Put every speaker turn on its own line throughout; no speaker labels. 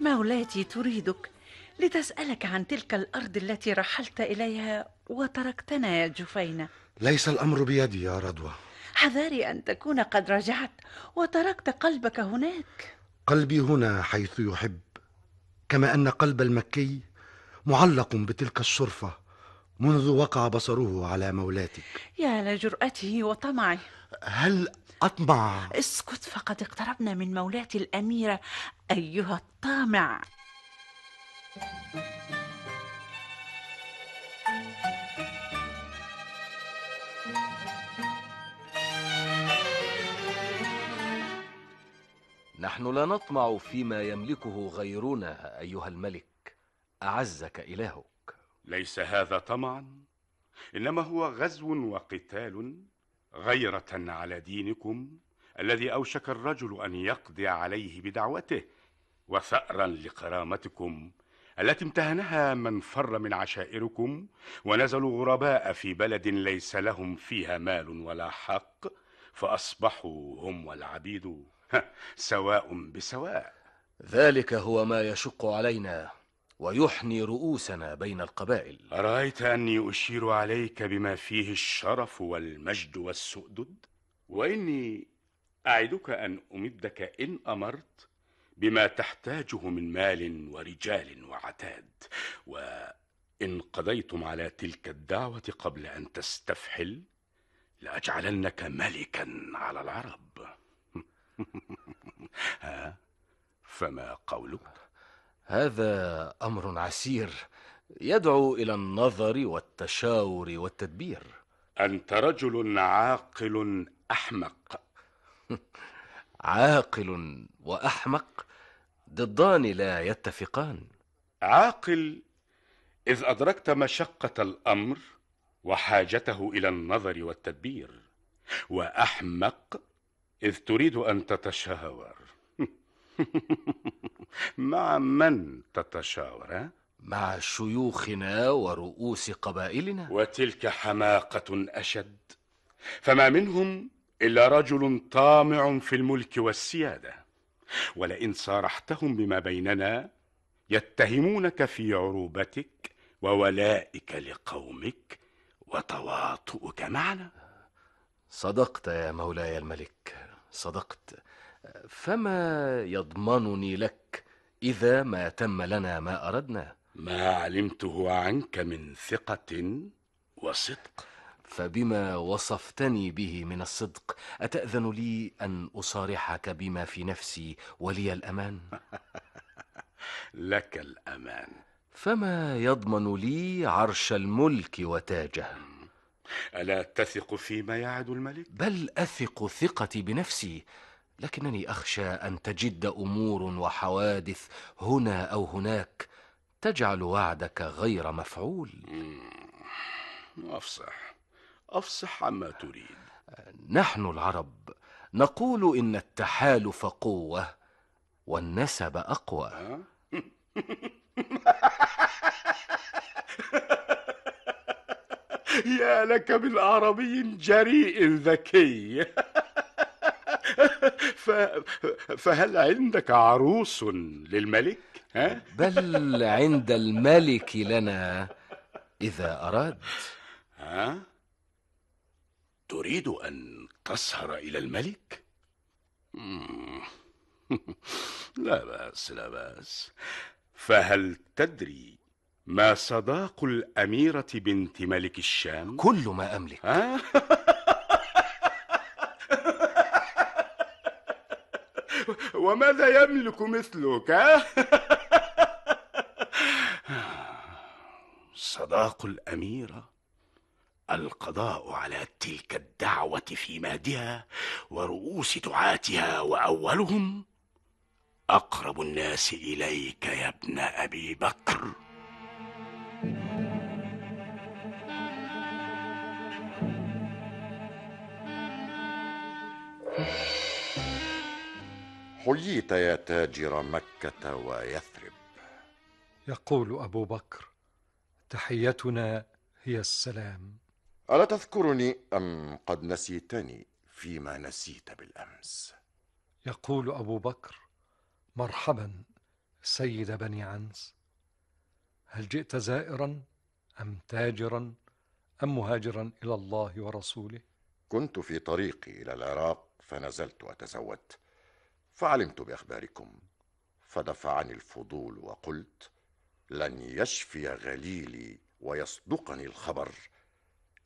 مولاتي تريدك لتسألك عن تلك الأرض التي رحلت إليها وتركتنا يا جفينة
ليس الأمر بيدي يا رضوى
حذاري أن تكون قد رجعت وتركت قلبك هناك
قلبي هنا حيث يحب كما أن قلب المكي معلق بتلك الشرفة منذ وقع بصره على مولاتك
يا لجرأته وطمعه
هل
أطمع؟
اسكت فقد اقتربنا من مولاتي الأميرة أيها الطامع
نحن لا نطمع فيما يملكه غيرنا أيها الملك أعزك إلهك
ليس هذا طمعا انما هو غزو وقتال غيره على دينكم الذي اوشك الرجل ان يقضي عليه بدعوته وثارا لكرامتكم التي امتهنها من فر من عشائركم ونزلوا غرباء في بلد ليس لهم فيها مال ولا حق فاصبحوا هم والعبيد سواء بسواء ذلك هو
ما يشق علينا ويحني رؤوسنا بين القبائل
أرأيت أني أشير عليك بما فيه الشرف والمجد والسؤدد وإني أعدك أن أمدك إن أمرت بما تحتاجه من مال ورجال وعتاد وإن قضيتم على تلك الدعوة قبل أن تستفحل لأجعلنك ملكا على العرب ها فما قولك
هذا امر عسير يدعو الى النظر والتشاور والتدبير انت رجل عاقل احمق عاقل واحمق ضدان لا يتفقان
عاقل اذ ادركت مشقه الامر وحاجته الى النظر والتدبير واحمق اذ تريد ان تتشاور مع من تتشاور مع شيوخنا ورؤوس قبائلنا وتلك حماقه اشد فما منهم الا رجل طامع في الملك والسياده ولئن صارحتهم بما بيننا يتهمونك في عروبتك وولائك لقومك وتواطؤك معنا صدقت يا مولاي
الملك صدقت فما يضمنني لك اذا ما تم لنا ما اردنا ما علمته عنك من ثقه
وصدق
فبما وصفتني به من الصدق اتاذن لي ان اصارحك بما في نفسي ولي الامان
لك الامان
فما يضمن لي عرش الملك وتاجه
الا تثق فيما يعد الملك
بل اثق ثقتي بنفسي لكنني اخشى ان تجد امور وحوادث هنا او هناك تجعل وعدك غير مفعول
افصح افصح عما تريد
نحن العرب نقول ان التحالف قوه والنسب اقوى
يا لك من عربي جريء ذكي ف... فهل عندك عروس للملك؟
ها؟ بل عند الملك لنا إذا أراد
ها؟ تريد أن تسهر إلى الملك؟ لا بأس لا بأس فهل تدري ما صداق الأميرة بنت ملك الشام؟ كل ما أملك وماذا يملك مثلك صداق الأميرة القضاء على تلك الدعوة في مهدها ورؤوس دعاتها وأولهم أقرب الناس إليك يا ابن أبي بكر
حييت يا تاجر مكة ويثرب
يقول أبو بكر تحيتنا هي السلام
ألا تذكرني أم قد نسيتني فيما نسيت
بالأمس يقول أبو بكر مرحبا سيد بني عنز هل جئت زائرا أم تاجرا أم مهاجرا إلى الله ورسوله
كنت في طريقي إلى العراق فنزلت وتزودت فعلمت باخباركم فدفعني الفضول وقلت لن يشفي غليلي ويصدقني الخبر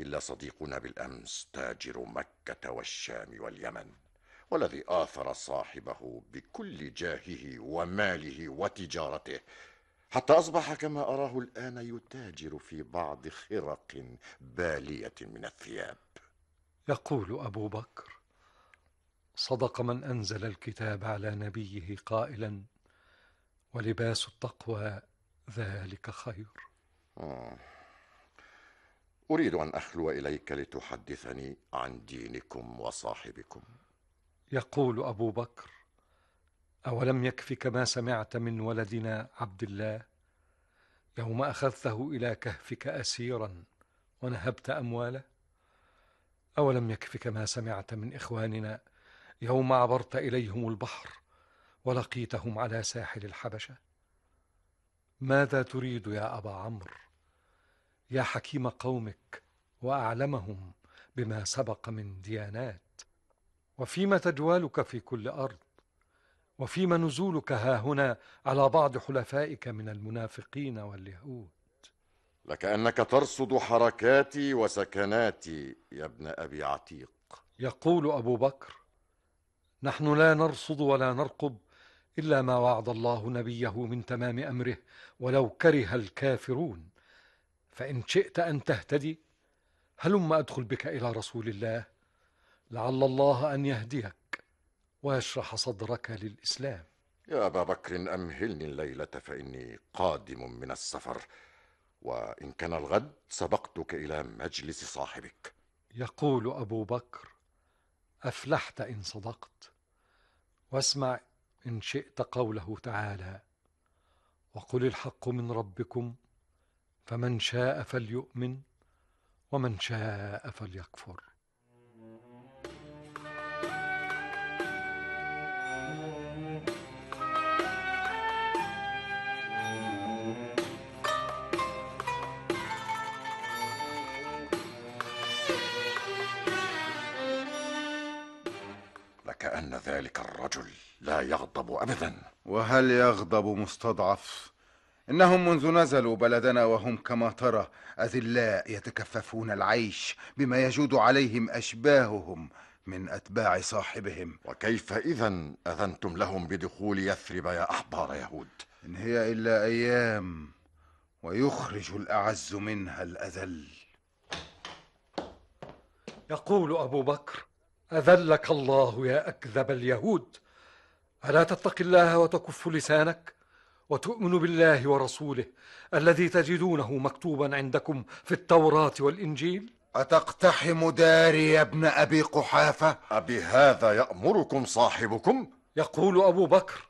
الا صديقنا بالامس تاجر مكه والشام واليمن والذي اثر صاحبه بكل جاهه وماله وتجارته حتى اصبح كما اراه الان يتاجر في بعض خرق باليه من الثياب
يقول ابو بكر صدق من انزل الكتاب على نبيه قائلا ولباس التقوى ذلك خير
آه. اريد ان اخلو اليك لتحدثني عن دينكم وصاحبكم
يقول ابو بكر اولم يكفك ما سمعت من ولدنا عبد الله يوم اخذته الى كهفك اسيرا ونهبت امواله اولم يكفك ما سمعت من اخواننا يوم عبرت اليهم البحر ولقيتهم على ساحل الحبشه ماذا تريد يا ابا عمرو يا حكيم قومك واعلمهم بما سبق من ديانات وفيما تجوالك في كل ارض وفيما نزولك ها هنا على بعض حلفائك من المنافقين واليهود
لكانك ترصد حركاتي وسكناتي يا ابن ابي عتيق
يقول ابو بكر نحن لا نرصد ولا نرقب إلا ما وعد الله نبيه من تمام أمره ولو كره الكافرون فإن شئت أن تهتدي هلم أدخل بك إلى رسول الله لعل الله أن يهديك ويشرح صدرك للإسلام
يا أبا بكر أمهلني الليلة فإني قادم من السفر وإن كان الغد سبقتك إلى مجلس صاحبك
يقول أبو بكر أفلحت إن صدقت واسمع إن شئت قوله تعالى وقل الحق من ربكم فمن شاء فليؤمن ومن شاء فليكفر
كأن ذلك الرجل لا يغضب أبدا وهل يغضب مستضعف؟ إنهم منذ نزلوا بلدنا وهم كما ترى أذلاء يتكففون العيش بما يجود عليهم أشباههم من أتباع صاحبهم وكيف إذا أذنتم لهم بدخول يثرب يا أحبار يهود إن هي إلا أيام ويخرج الأعز منها الأذل
يقول أبو بكر أذلك الله يا أكذب اليهود ألا تتقي الله وتكف لسانك وتؤمن بالله ورسوله الذي تجدونه مكتوبا عندكم في التوراة والإنجيل أتقتحم داري يا ابن أبي قحافة أبهذا يأمركم صاحبكم؟ يقول أبو بكر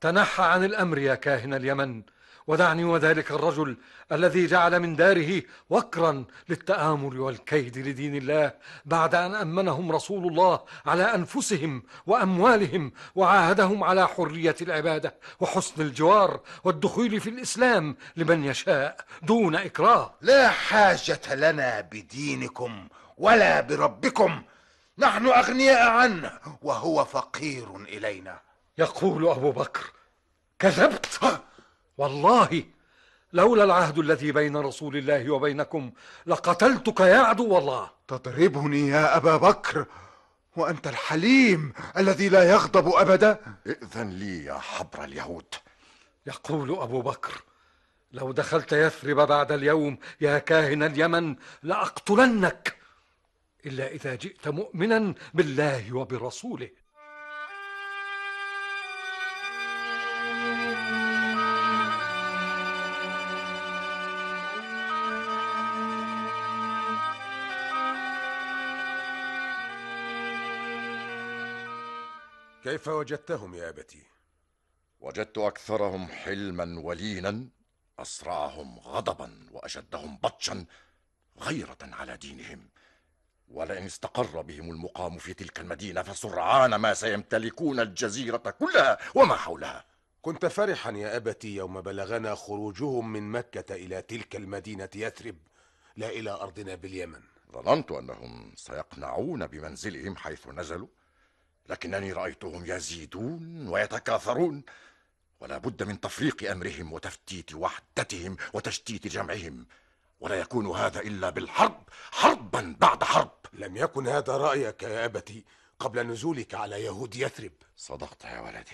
تنحى عن الأمر يا كاهن اليمن ودعني وذلك الرجل الذي جعل من داره وكرا للتآمر والكيد لدين الله بعد أن أمنهم رسول الله على أنفسهم وأموالهم وعاهدهم على حرية العبادة وحسن الجوار والدخول في الإسلام لمن يشاء دون إكراه لا حاجة
لنا بدينكم ولا بربكم نحن أغنياء عنه وهو فقير إلينا
يقول أبو بكر كذبت والله لولا العهد الذي بين رسول الله وبينكم لقتلتك يا عدو الله تضربني يا أبا بكر وأنت الحليم الذي لا يغضب أبدا
إذن لي يا حبر
اليهود يقول أبو بكر لو دخلت يثرب بعد اليوم يا كاهن اليمن لأقتلنك إلا إذا جئت مؤمنا بالله وبرسوله
كيف وجدتهم يا أبتي؟ وجدت أكثرهم حلما ولينا أسرعهم غضبا وأشدهم بطشا غيرة على دينهم ولئن استقر بهم المقام في تلك المدينة فسرعان ما سيمتلكون الجزيرة كلها وما حولها كنت فرحا يا أبتي يوم بلغنا خروجهم من مكة إلى تلك المدينة يثرب لا إلى أرضنا باليمن ظننت أنهم سيقنعون بمنزلهم حيث نزلوا لكنني رايتهم يزيدون ويتكاثرون ولا بد من تفريق امرهم وتفتيت وحدتهم وتشتيت جمعهم ولا يكون هذا الا بالحرب حربا بعد حرب لم يكن هذا رايك يا ابتي قبل نزولك على يهود يثرب صدقت يا ولدي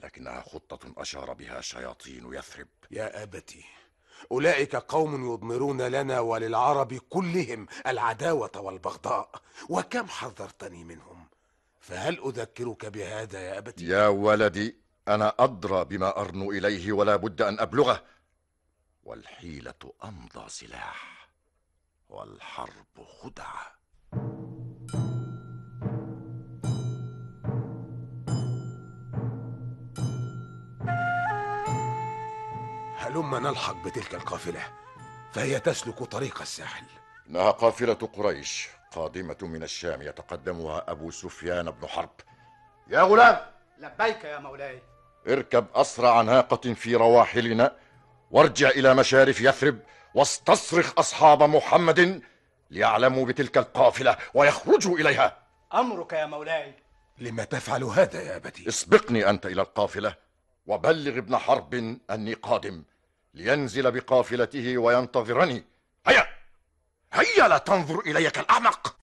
لكنها خطه اشار بها شياطين يثرب
يا ابتي اولئك قوم يضمرون لنا وللعرب كلهم العداوه والبغضاء وكم حذرتني منهم فهل أذكرك بهذا يا أبتي؟
يا ولدي أنا أدرى بما أرنو إليه ولا بد أن أبلغه والحيلة أمضى سلاح والحرب خدعة
هلم نلحق بتلك القافلة فهي تسلك طريق الساحل
إنها قافلة قريش القادمة من الشام يتقدمها أبو سفيان بن حرب
يا غلام لبيك يا مولاي
اركب أسرع ناقة في رواحلنا وارجع إلى مشارف يثرب واستصرخ أصحاب محمد ليعلموا بتلك القافلة ويخرجوا إليها
أمرك يا مولاي لما تفعل هذا يا أبتي
اسبقني أنت إلى القافلة وبلغ ابن حرب أني قادم لينزل بقافلته وينتظرني هيا
هيا لا تنظر إلي كالأعمق